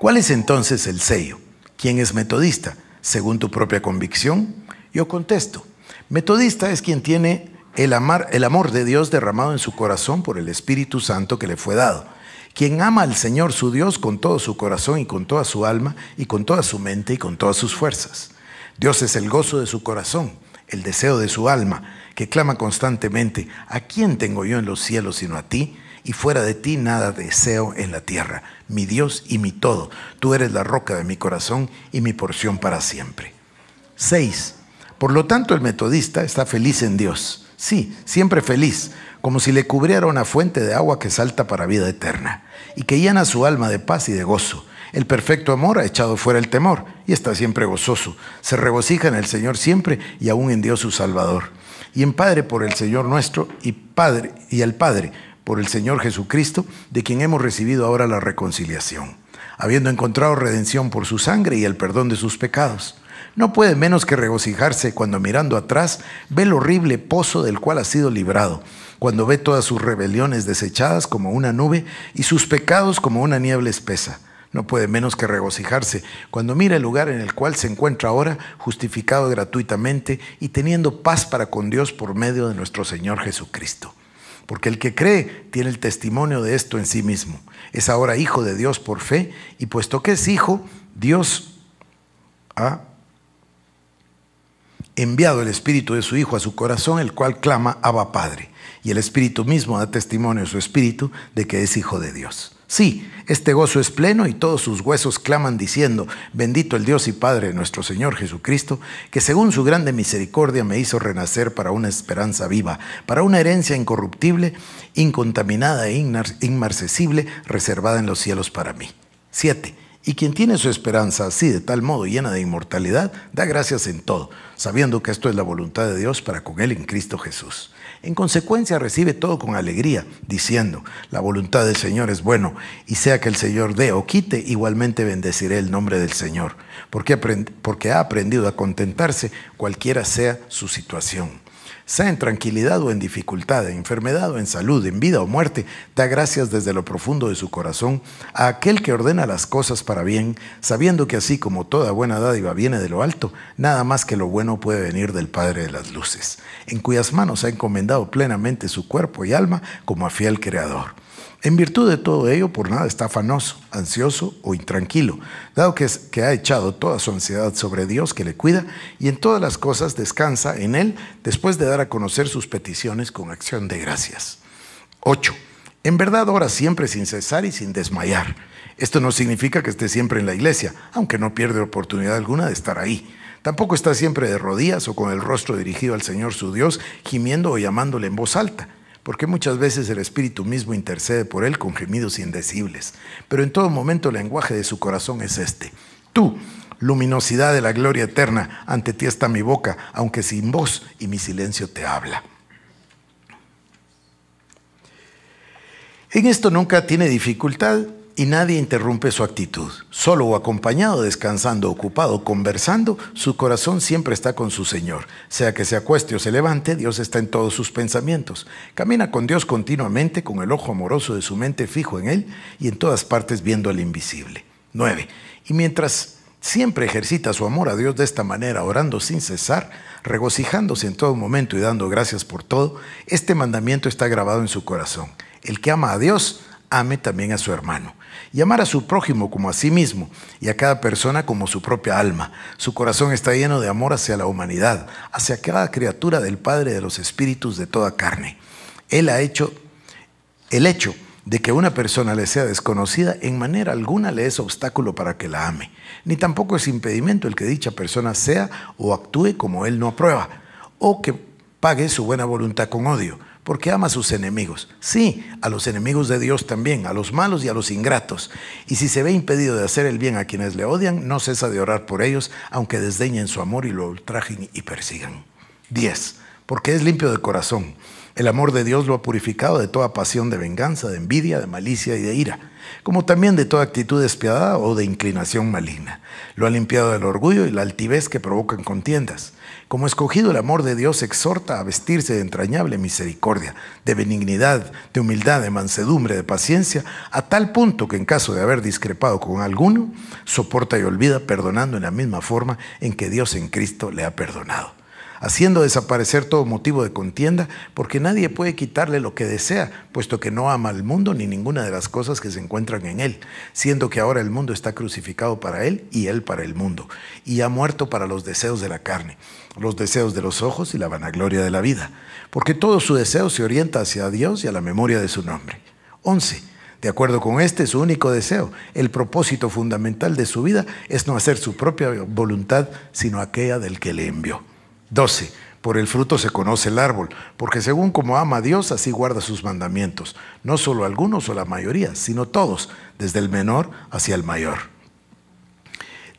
¿Cuál es entonces el sello? ¿Quién es metodista? Según tu propia convicción. Yo contesto, metodista es quien tiene el, amor de Dios derramado en su corazón por el Espíritu Santo que le fue dado. Quien ama al Señor su Dios con todo su corazón y con toda su alma y con toda su mente y con todas sus fuerzas. Dios es el gozo de su corazón, el deseo de su alma, que clama constantemente, ¿a quién tengo yo en los cielos sino a ti? y fuera de ti nada deseo en la tierra. Mi Dios y mi todo, tú eres la roca de mi corazón y mi porción para siempre. 6. Por lo tanto, el metodista está feliz en Dios. Sí, siempre feliz, como si le cubriera una fuente de agua que salta para vida eterna y que llena su alma de paz y de gozo. El perfecto amor ha echado fuera el temor y está siempre gozoso. Se regocija en el Señor siempre y aún en Dios su Salvador. Y en Padre por el Señor nuestro y Padre y el Padre por el Señor Jesucristo, de quien hemos recibido ahora la reconciliación, habiendo encontrado redención por su sangre y el perdón de sus pecados. No puede menos que regocijarse cuando mirando atrás ve el horrible pozo del cual ha sido librado, cuando ve todas sus rebeliones desechadas como una nube y sus pecados como una niebla espesa. No puede menos que regocijarse cuando mira el lugar en el cual se encuentra ahora, justificado gratuitamente y teniendo paz para con Dios por medio de nuestro Señor Jesucristo porque el que cree tiene el testimonio de esto en sí mismo. Es ahora hijo de Dios por fe, y puesto que es hijo, Dios ha enviado el Espíritu de su Hijo a su corazón, el cual clama Abba Padre, y el Espíritu mismo da testimonio a su Espíritu de que es hijo de Dios. Sí, este gozo es pleno y todos sus huesos claman diciendo, bendito el Dios y Padre nuestro Señor Jesucristo, que según su grande misericordia me hizo renacer para una esperanza viva, para una herencia incorruptible, incontaminada e inmarcesible, reservada en los cielos para mí. 7. Y quien tiene su esperanza así de tal modo llena de inmortalidad, da gracias en todo, sabiendo que esto es la voluntad de Dios para con él en Cristo Jesús. En consecuencia recibe todo con alegría, diciendo, la voluntad del Señor es bueno, y sea que el Señor dé o quite, igualmente bendeciré el nombre del Señor, porque, porque ha aprendido a contentarse cualquiera sea su situación sea en tranquilidad o en dificultad, en enfermedad o en salud, en vida o muerte, da gracias desde lo profundo de su corazón a aquel que ordena las cosas para bien, sabiendo que así como toda buena dádiva viene de lo alto, nada más que lo bueno puede venir del Padre de las Luces, en cuyas manos ha encomendado plenamente su cuerpo y alma como a fiel Creador. En virtud de todo ello, por nada está afanoso, ansioso o intranquilo, dado que, ha echado toda su ansiedad sobre Dios que le cuida y en todas las cosas descansa en Él después de dar a conocer sus peticiones con acción de gracias. 8. En verdad ora siempre sin cesar y sin desmayar. Esto no significa que esté siempre en la iglesia, aunque no pierde oportunidad alguna de estar ahí. Tampoco está siempre de rodillas o con el rostro dirigido al Señor su Dios, gimiendo o llamándole en voz alta porque muchas veces el Espíritu mismo intercede por él con gemidos indecibles. Pero en todo momento el lenguaje de su corazón es este. Tú, luminosidad de la gloria eterna, ante ti está mi boca, aunque sin voz y mi silencio te habla. En esto nunca tiene dificultad y nadie interrumpe su actitud. Solo o acompañado, descansando, ocupado, conversando, su corazón siempre está con su Señor. Sea que se acueste o se levante, Dios está en todos sus pensamientos. Camina con Dios continuamente, con el ojo amoroso de su mente fijo en Él y en todas partes viendo al invisible. 9. Y mientras siempre ejercita su amor a Dios de esta manera, orando sin cesar, regocijándose en todo momento y dando gracias por todo, este mandamiento está grabado en su corazón. El que ama a Dios, ame también a su hermano. Y amar a su prójimo como a sí mismo y a cada persona como su propia alma. Su corazón está lleno de amor hacia la humanidad, hacia cada criatura del Padre de los Espíritus de toda carne. Él ha hecho el hecho de que una persona le sea desconocida en manera alguna le es obstáculo para que la ame, ni tampoco es impedimento el que dicha persona sea o actúe como él no aprueba, o que pague su buena voluntad con odio porque ama a sus enemigos. Sí, a los enemigos de Dios también, a los malos y a los ingratos. Y si se ve impedido de hacer el bien a quienes le odian, no cesa de orar por ellos, aunque desdeñen su amor y lo ultrajen y persigan. 10. Porque es limpio de corazón. El amor de Dios lo ha purificado de toda pasión de venganza, de envidia, de malicia y de ira, como también de toda actitud despiadada o de inclinación maligna. Lo ha limpiado del orgullo y la altivez que provocan contiendas como escogido el amor de Dios exhorta a vestirse de entrañable misericordia, de benignidad, de humildad, de mansedumbre, de paciencia, a tal punto que en caso de haber discrepado con alguno, soporta y olvida perdonando en la misma forma en que Dios en Cristo le ha perdonado haciendo desaparecer todo motivo de contienda, porque nadie puede quitarle lo que desea, puesto que no ama al mundo ni ninguna de las cosas que se encuentran en él, siendo que ahora el mundo está crucificado para él y él para el mundo, y ha muerto para los deseos de la carne, los deseos de los ojos y la vanagloria de la vida, porque todo su deseo se orienta hacia Dios y a la memoria de su nombre. 11. De acuerdo con este, su único deseo, el propósito fundamental de su vida es no hacer su propia voluntad, sino aquella del que le envió. 12. Por el fruto se conoce el árbol, porque según como ama a Dios, así guarda sus mandamientos, no solo algunos o la mayoría, sino todos, desde el menor hacia el mayor.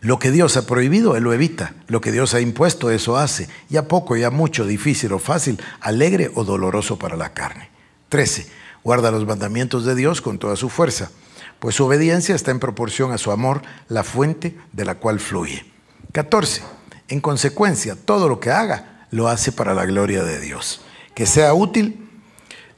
Lo que Dios ha prohibido, Él lo evita. Lo que Dios ha impuesto, eso hace. Ya poco, ya mucho, difícil o fácil, alegre o doloroso para la carne. 13. Guarda los mandamientos de Dios con toda su fuerza, pues su obediencia está en proporción a su amor, la fuente de la cual fluye. 14. En consecuencia, todo lo que haga lo hace para la gloria de Dios. Que sea útil,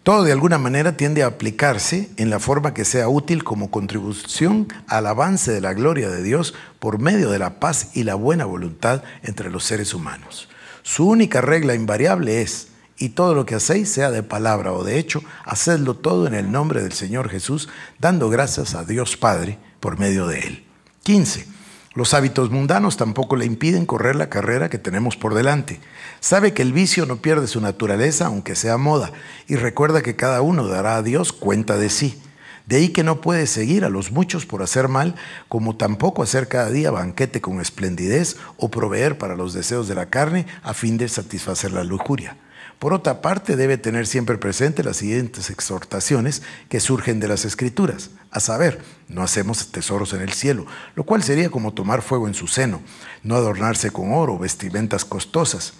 todo de alguna manera tiende a aplicarse en la forma que sea útil como contribución al avance de la gloria de Dios por medio de la paz y la buena voluntad entre los seres humanos. Su única regla invariable es, y todo lo que hacéis, sea de palabra o de hecho, hacedlo todo en el nombre del Señor Jesús, dando gracias a Dios Padre por medio de Él. 15. Los hábitos mundanos tampoco le impiden correr la carrera que tenemos por delante. Sabe que el vicio no pierde su naturaleza aunque sea moda y recuerda que cada uno dará a Dios cuenta de sí. De ahí que no puede seguir a los muchos por hacer mal, como tampoco hacer cada día banquete con esplendidez o proveer para los deseos de la carne a fin de satisfacer la lujuria. Por otra parte, debe tener siempre presente las siguientes exhortaciones que surgen de las Escrituras, a saber, no hacemos tesoros en el cielo, lo cual sería como tomar fuego en su seno, no adornarse con oro, vestimentas costosas.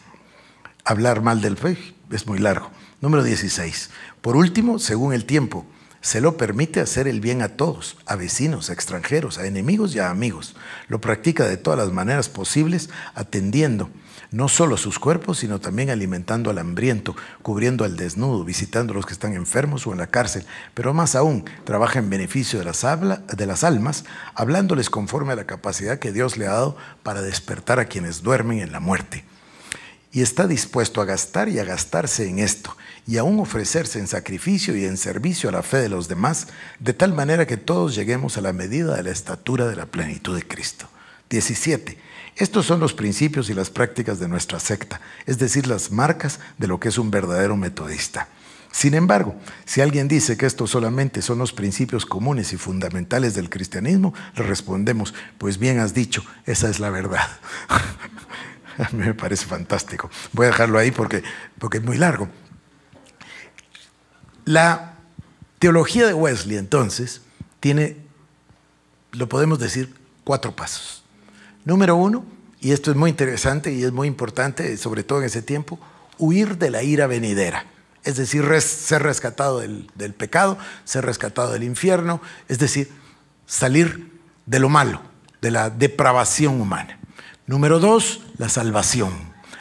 Hablar mal del fe es muy largo. Número 16. Por último, según el tiempo, se lo permite hacer el bien a todos, a vecinos, a extranjeros, a enemigos y a amigos. Lo practica de todas las maneras posibles, atendiendo no solo sus cuerpos, sino también alimentando al hambriento, cubriendo al desnudo, visitando a los que están enfermos o en la cárcel, pero más aún, trabaja en beneficio de las, de las almas, hablándoles conforme a la capacidad que Dios le ha dado para despertar a quienes duermen en la muerte. Y está dispuesto a gastar y a gastarse en esto, y aún ofrecerse en sacrificio y en servicio a la fe de los demás, de tal manera que todos lleguemos a la medida de la estatura de la plenitud de Cristo. 17 estos son los principios y las prácticas de nuestra secta, es decir, las marcas de lo que es un verdadero metodista. Sin embargo, si alguien dice que estos solamente son los principios comunes y fundamentales del cristianismo, le respondemos, pues bien has dicho, esa es la verdad. A mí me parece fantástico. Voy a dejarlo ahí porque, porque es muy largo. La teología de Wesley, entonces, tiene, lo podemos decir, cuatro pasos. Número uno, y esto es muy interesante y es muy importante, sobre todo en ese tiempo, huir de la ira venidera. Es decir, ser rescatado del, del pecado, ser rescatado del infierno, es decir, salir de lo malo, de la depravación humana. Número dos, la salvación,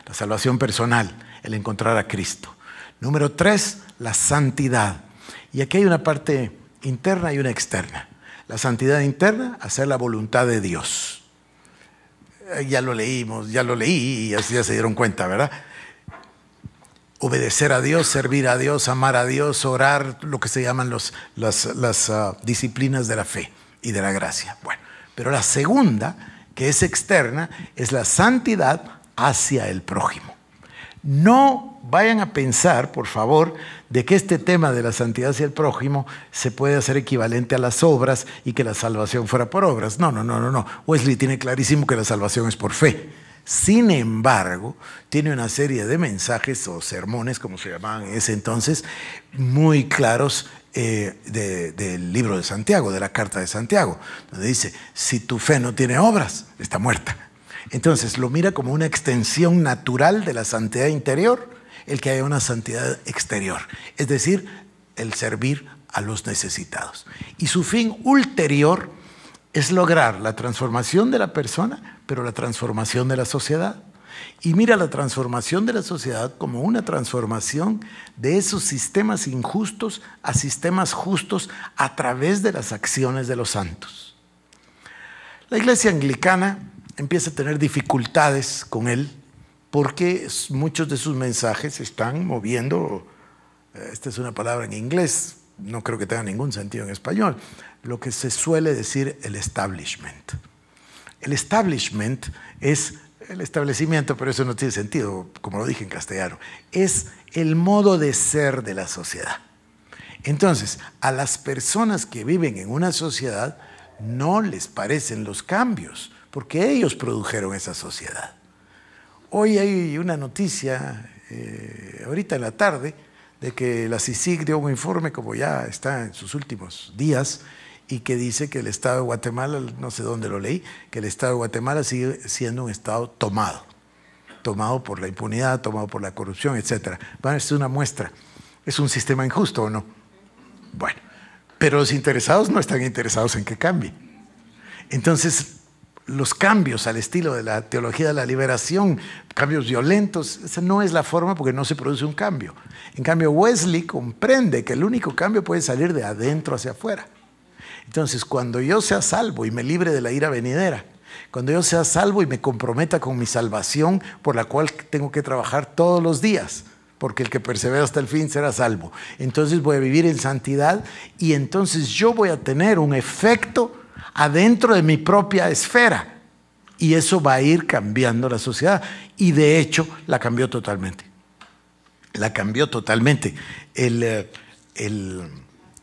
la salvación personal, el encontrar a Cristo. Número tres, la santidad. Y aquí hay una parte interna y una externa. La santidad interna, hacer la voluntad de Dios eh, ya lo leímos, ya lo leí y así ya se dieron cuenta, ¿verdad? Obedecer a Dios, servir a Dios, amar a Dios, orar, lo que se llaman los, las, ah, disciplinas de la fe y de la gracia. Bueno, pero la segunda, que es externa, es la santidad hacia el prójimo. No vayan a pensar, por favor, de que este tema de la santidad hacia el prójimo se puede hacer equivalente a las obras y que la salvación fuera por obras. No, no, no, no, no. Wesley tiene clarísimo que la salvación es por fe. Sin embargo, tiene una serie de mensajes o sermones, como se llamaban en ese entonces, muy claros eh, del libro de Santiago, de la carta de Santiago, donde dice, si tu fe no tiene obras, está muerta. Entonces lo mira como una extensión natural de la santidad interior el que haya una santidad exterior, es decir, el servir a los necesitados. Y su fin ulterior es lograr la transformación de la persona, pero la transformación de la sociedad. Y mira la transformación de la sociedad como una transformación de esos sistemas injustos a sistemas justos a través de las acciones de los santos. La iglesia anglicana empieza a tener dificultades con él porque muchos de sus mensajes están moviendo, eh, esta es una palabra en inglés, no creo que tenga ningún sentido en español, lo que se suele decir el establishment. El establishment es el establecimiento, pero eso no tiene sentido, como lo dije en castellano, es el modo de ser de la sociedad. Entonces, a las personas que viven en una sociedad no les parecen los cambios, porque ellos produjeron esa sociedad. Hoy hay una noticia, eh, ahorita en la tarde, de que la CICIG dio un informe, como ya está en sus últimos días, y que dice que el Estado de Guatemala, no sé dónde lo leí, que el Estado de Guatemala sigue siendo un Estado tomado, tomado por la impunidad, tomado por la corrupción, etc. Bueno, es una muestra. ¿Es un sistema injusto o no? Bueno, pero los interesados no están interesados en que cambie. Entonces, los cambios al estilo de la teología de la liberación, cambios violentos, esa no es la forma porque no se produce un cambio. En cambio, Wesley comprende que el único cambio puede salir de adentro hacia afuera. Entonces, cuando yo sea salvo y me libre de la ira venidera, cuando yo sea salvo y me comprometa con mi salvación por la cual tengo que trabajar todos los días, porque el que persevera hasta el fin será salvo. Entonces voy a vivir en santidad y entonces yo voy a tener un efecto adentro de mi propia esfera. Y eso va a ir cambiando la sociedad. Y de hecho la cambió totalmente. La cambió totalmente. Eh, el,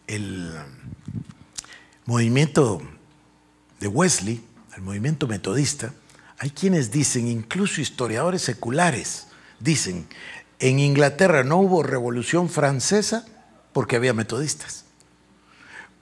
el, movimiento de Wesley, el movimiento metodista, hay quienes dicen, incluso historiadores seculares, dicen, en Inglaterra no hubo revolución francesa porque había metodistas.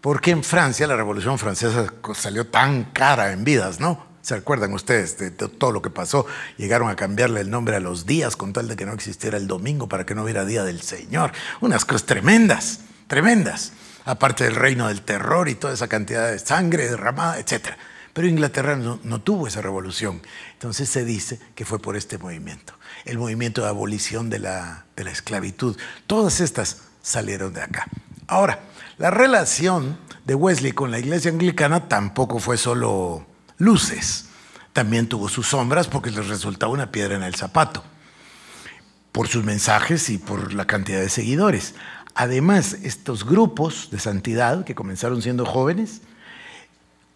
¿Por qué en Francia la Revolución Francesa salió tan cara en vidas, no? ¿Se acuerdan ustedes de todo lo que pasó? Llegaron a cambiarle el nombre a los días con tal de que no existiera el domingo para que no hubiera Día del Señor. Unas cosas tremendas, tremendas. Aparte del reino del terror y toda esa cantidad de sangre derramada, etc. Pero Inglaterra no, tuvo esa revolución. Entonces se dice que fue por este movimiento. El movimiento de abolición de la esclavitud. Todas estas salieron de acá. Ahora, la relación de Wesley con la iglesia anglicana tampoco fue solo luces, también tuvo sus sombras porque les resultaba una piedra en el zapato, por sus mensajes y por la cantidad de seguidores. Además, estos grupos de santidad que comenzaron siendo jóvenes,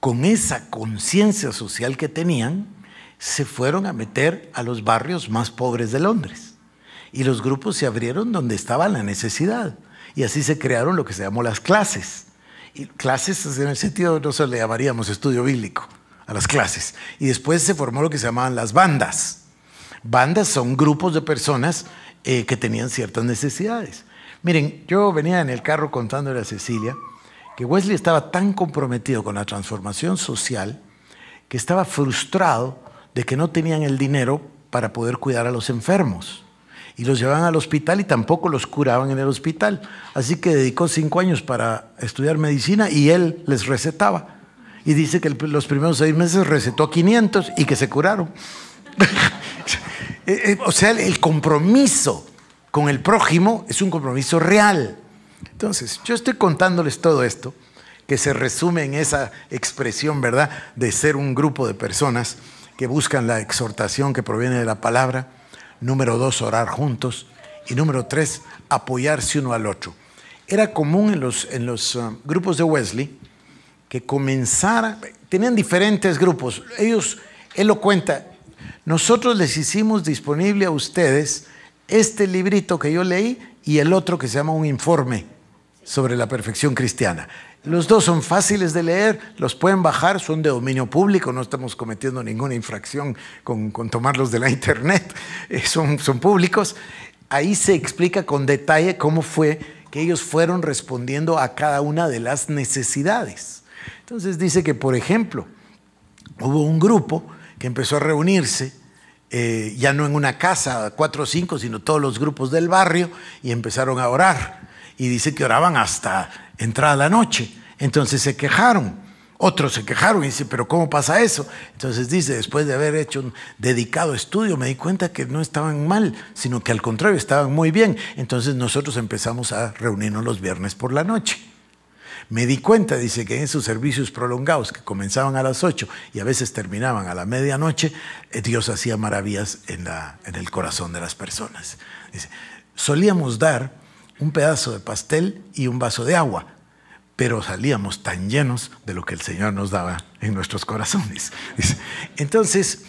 con esa conciencia social que tenían, se fueron a meter a los barrios más pobres de Londres. Y los grupos se abrieron donde estaba la necesidad. Y así se crearon lo que se llamó las clases. Y clases en el sentido, no se le llamaríamos estudio bíblico a las clases. Y después se formó lo que se llamaban las bandas. Bandas son grupos de personas eh, que tenían ciertas necesidades. Miren, yo venía en el carro contándole a Cecilia que Wesley estaba tan comprometido con la transformación social que estaba frustrado de que no tenían el dinero para poder cuidar a los enfermos y los llevaban al hospital y tampoco los curaban en el hospital. Así que dedicó cinco años para estudiar medicina y él les recetaba. Y dice que los primeros seis meses recetó 500 y que se curaron. Eh, eh, o sea, el compromiso con el prójimo es un compromiso real. Entonces, yo estoy contándoles todo esto, que se resume en esa expresión, ¿verdad?, de ser un grupo de personas que buscan la exhortación que proviene de la palabra número dos, orar juntos, y número tres, apoyarse uno al otro. Era común en los, en los eh, grupos de Wesley que comenzara, tenían diferentes grupos, ellos, él lo cuenta, nosotros les hicimos disponible a ustedes este librito que yo leí y el otro que se llama un informe sobre la perfección cristiana. Los dos son fáciles de leer, los pueden bajar, son de dominio público, no estamos cometiendo ninguna infracción con, tomarlos de la internet, eh, son, son públicos. Ahí se explica con detalle cómo fue que ellos fueron respondiendo a cada una de las necesidades. Entonces dice que, por ejemplo, hubo un grupo que empezó a reunirse eh, ya no en una casa, cuatro o cinco, sino todos los grupos del barrio, y empezaron a orar. Y dice que oraban hasta entrada la noche. Entonces se quejaron. Otros se quejaron y dice, pero ¿cómo pasa eso? Entonces dice, después de haber hecho un dedicado estudio, me di cuenta que no estaban mal, sino que al contrario, estaban muy bien. Entonces nosotros empezamos a reunirnos los viernes por la noche. Me di cuenta, dice, que en esos servicios prolongados que comenzaban a las 8 y a veces terminaban a la medianoche, eh, Dios hacía maravillas en, la, en el corazón de las personas. Dice, solíamos dar un pedazo de pastel y un vaso de agua, pero salíamos tan llenos de lo que el Señor nos daba en nuestros corazones. Entonces,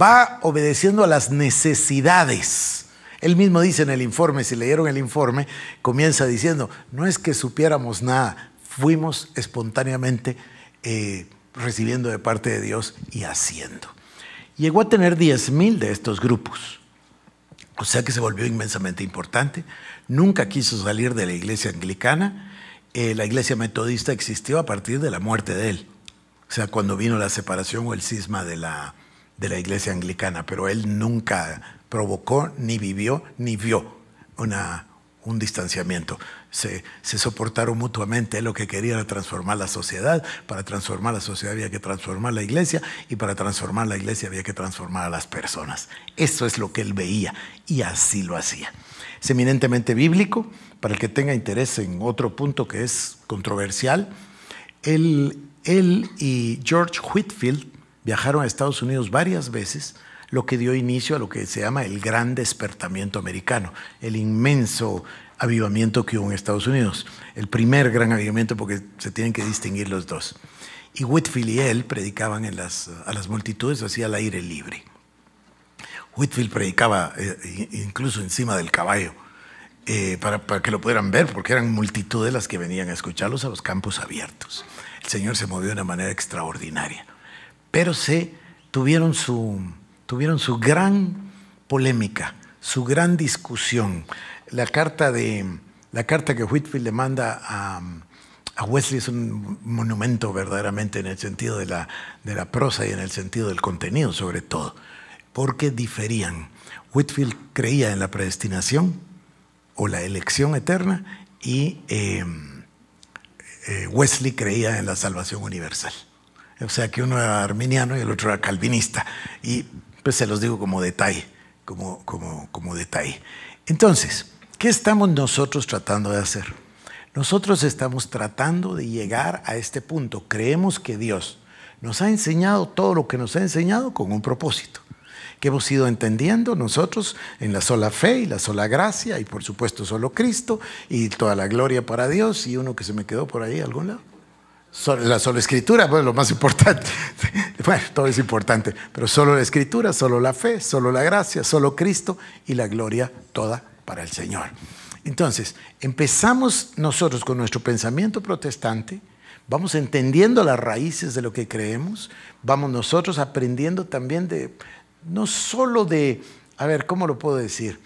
va obedeciendo a las necesidades. Él mismo dice en el informe, si leyeron el informe, comienza diciendo, no es que supiéramos nada, fuimos espontáneamente eh, recibiendo de parte de Dios y haciendo. Llegó a tener 10.000 de estos grupos o sea que se volvió inmensamente importante. Nunca quiso salir de la iglesia anglicana. Eh, la iglesia metodista existió a partir de la muerte de él. O sea, cuando vino la separación o el cisma de la, de la iglesia anglicana. Pero él nunca provocó, ni vivió, ni vio una, un distanciamiento se, soportaron mutuamente. Él lo que quería era transformar la sociedad. Para transformar la sociedad había que transformar la iglesia y para transformar la iglesia había que transformar a las personas. Eso es lo que él veía y así lo hacía. Es eminentemente bíblico, para el que tenga interés en otro punto que es controversial. Él, él y George Whitfield viajaron a Estados Unidos varias veces lo que dio inicio a lo que se llama el gran despertamiento americano, el inmenso avivamiento que hubo en Estados Unidos. El primer gran avivamiento porque se tienen que distinguir los dos. Y Whitfield y él predicaban en las, a las multitudes así al aire libre. Whitfield predicaba eh, incluso encima del caballo eh, para, para que lo pudieran ver porque eran multitudes las que venían a escucharlos a los campos abiertos. El Señor se movió de una manera extraordinaria. Pero se tuvieron su, tuvieron su gran polémica, su gran discusión la carta, de, la carta que Whitfield le manda a, a Wesley es un monumento verdaderamente en el sentido de la, de la prosa y en el sentido del contenido sobre todo, porque diferían. Whitfield creía en la predestinación o la elección eterna y eh, eh, Wesley creía en la salvación universal. O sea que uno era arminiano y el otro era calvinista. Y pues se los digo como detalle, como, como, como detalle. Entonces, ¿Qué estamos nosotros tratando de hacer? Nosotros estamos tratando de llegar a este punto. Creemos que Dios nos ha enseñado todo lo que nos ha enseñado con un propósito que hemos ido entendiendo nosotros en la sola fe y la sola gracia y por supuesto solo Cristo y toda la gloria para Dios y uno que se me quedó por ahí algún lado. La sola escritura, pues lo más importante. Bueno, todo es importante, pero solo la escritura, solo la fe, solo la gracia, solo Cristo y la gloria toda para el Señor. Entonces, empezamos nosotros con nuestro pensamiento protestante, vamos entendiendo las raíces de lo que creemos, vamos nosotros aprendiendo también de, no solo de, a ver, ¿cómo lo puedo decir?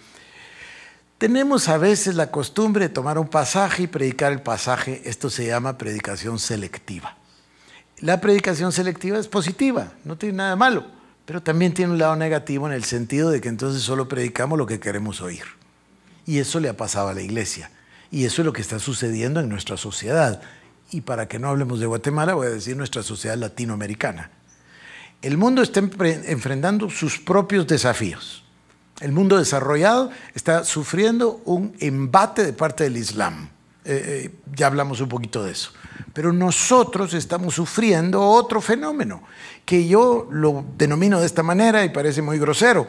Tenemos a veces la costumbre de tomar un pasaje y predicar el pasaje, esto se llama predicación selectiva. La predicación selectiva es positiva, no tiene nada malo, pero también tiene un lado negativo en el sentido de que entonces solo predicamos lo que queremos oír. Y eso le ha pasado a la iglesia. Y eso es lo que está sucediendo en nuestra sociedad. Y para que no hablemos de Guatemala, voy a decir nuestra sociedad latinoamericana. El mundo está enfrentando sus propios desafíos. El mundo desarrollado está sufriendo un embate de parte del Islam. Eh, eh, ya hablamos un poquito de eso. Pero nosotros estamos sufriendo otro fenómeno, que yo lo denomino de esta manera y parece muy grosero,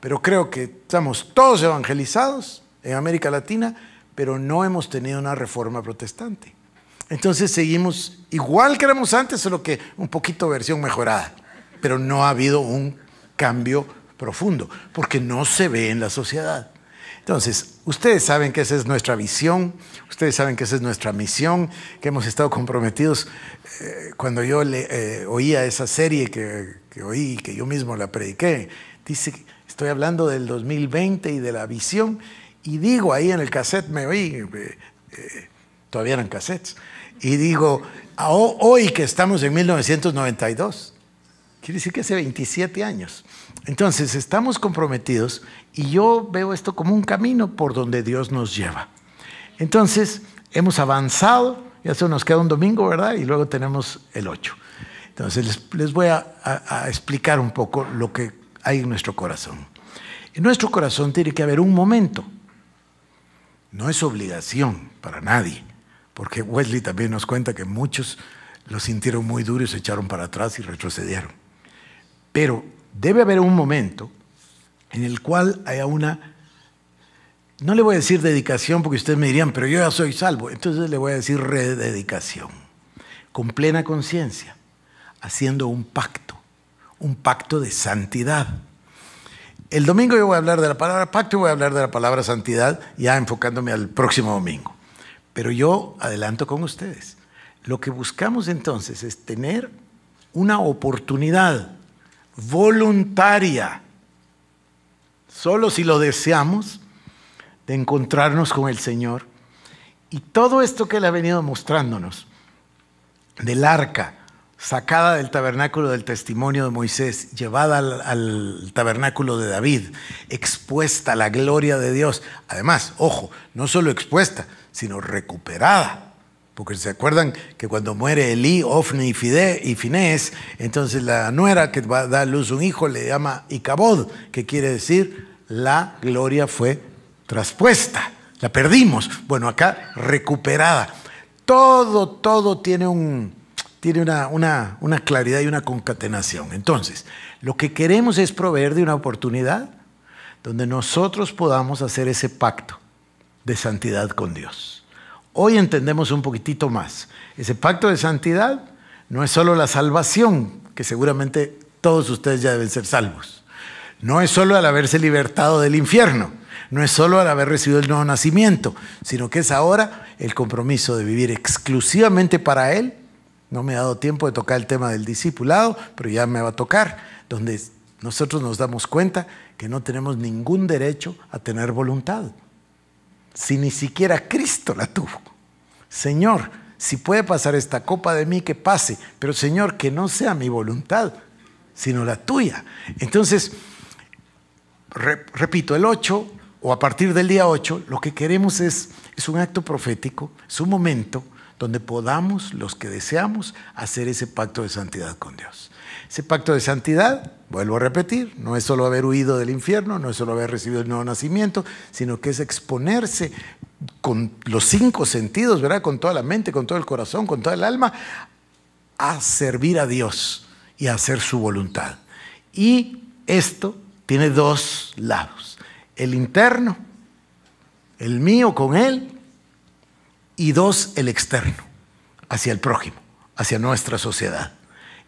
pero creo que estamos todos evangelizados, en América Latina, pero no hemos tenido una reforma protestante. Entonces seguimos igual que éramos antes, solo que un poquito versión mejorada, pero no ha habido un cambio profundo, porque no se ve en la sociedad. Entonces, ustedes saben que esa es nuestra visión, ustedes saben que esa es nuestra misión, que hemos estado comprometidos. Eh, cuando yo le, eh, oía esa serie que, que oí, que yo mismo la prediqué, dice, estoy hablando del 2020 y de la visión, y digo ahí en el cassette, me oí, eh, todavía eran cassettes, y digo, ah, hoy que estamos en 1992, quiere decir que hace 27 años. Entonces, estamos comprometidos y yo veo esto como un camino por donde Dios nos lleva. Entonces, hemos avanzado, ya se nos queda un domingo, ¿verdad? Y luego tenemos el 8. Entonces, les, voy a, a explicar un poco lo que hay en nuestro corazón. En nuestro corazón tiene que haber un momento no es obligación para nadie, porque Wesley también nos cuenta que muchos lo sintieron muy duro y se echaron para atrás y retrocedieron. Pero debe haber un momento en el cual haya una, no le voy a decir dedicación porque ustedes me dirían, pero yo ya soy salvo, entonces le voy a decir rededicación, con plena conciencia, haciendo un pacto, un pacto de santidad el domingo yo voy a hablar de la palabra pacto voy a hablar de la palabra santidad, ya enfocándome al próximo domingo. Pero yo adelanto con ustedes. Lo que buscamos entonces es tener una oportunidad voluntaria, solo si lo deseamos, de encontrarnos con el Señor. Y todo esto que Él ha venido mostrándonos, del arca, sacada del tabernáculo del testimonio de Moisés, llevada al, tabernáculo de David, expuesta a la gloria de Dios. Además, ojo, no solo expuesta, sino recuperada. Porque se acuerdan que cuando muere Elí, Ofni y, Fide, y Finés, entonces la nuera que va a dar luz un hijo le llama Icabod, que quiere decir la gloria fue traspuesta, la perdimos. Bueno, acá recuperada. Todo, todo tiene un, tiene una, claridad y una concatenación. Entonces, lo que queremos es proveer de una oportunidad donde nosotros podamos hacer ese pacto de santidad con Dios. Hoy entendemos un poquitito más. Ese pacto de santidad no es solo la salvación, que seguramente todos ustedes ya deben ser salvos. No es solo al haberse libertado del infierno, no es solo al haber recibido el nuevo nacimiento, sino que es ahora el compromiso de vivir exclusivamente para Él no me ha dado tiempo de tocar el tema del discipulado, pero ya me va a tocar, donde nosotros nos damos cuenta que no tenemos ningún derecho a tener voluntad. Si ni siquiera Cristo la tuvo. Señor, si puede pasar esta copa de mí, que pase, pero Señor, que no sea mi voluntad, sino la tuya. Entonces, repito, el 8 o a partir del día 8, lo que queremos es, es un acto profético, es un momento donde podamos, los que deseamos, hacer ese pacto de santidad con Dios. Ese pacto de santidad, vuelvo a repetir, no es solo haber huido del infierno, no es solo haber recibido el nuevo nacimiento, sino que es exponerse con los cinco sentidos, ¿verdad? Con toda la mente, con todo el corazón, con toda el alma, a servir a Dios y a hacer su voluntad. Y esto tiene dos lados, el interno, el mío con Él, y dos, el externo, hacia el prójimo, hacia nuestra sociedad.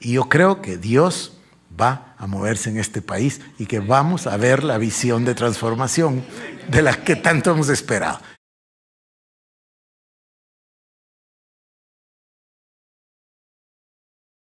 Y yo creo que Dios va a moverse en este país y que vamos a ver la visión de transformación de la que tanto hemos esperado.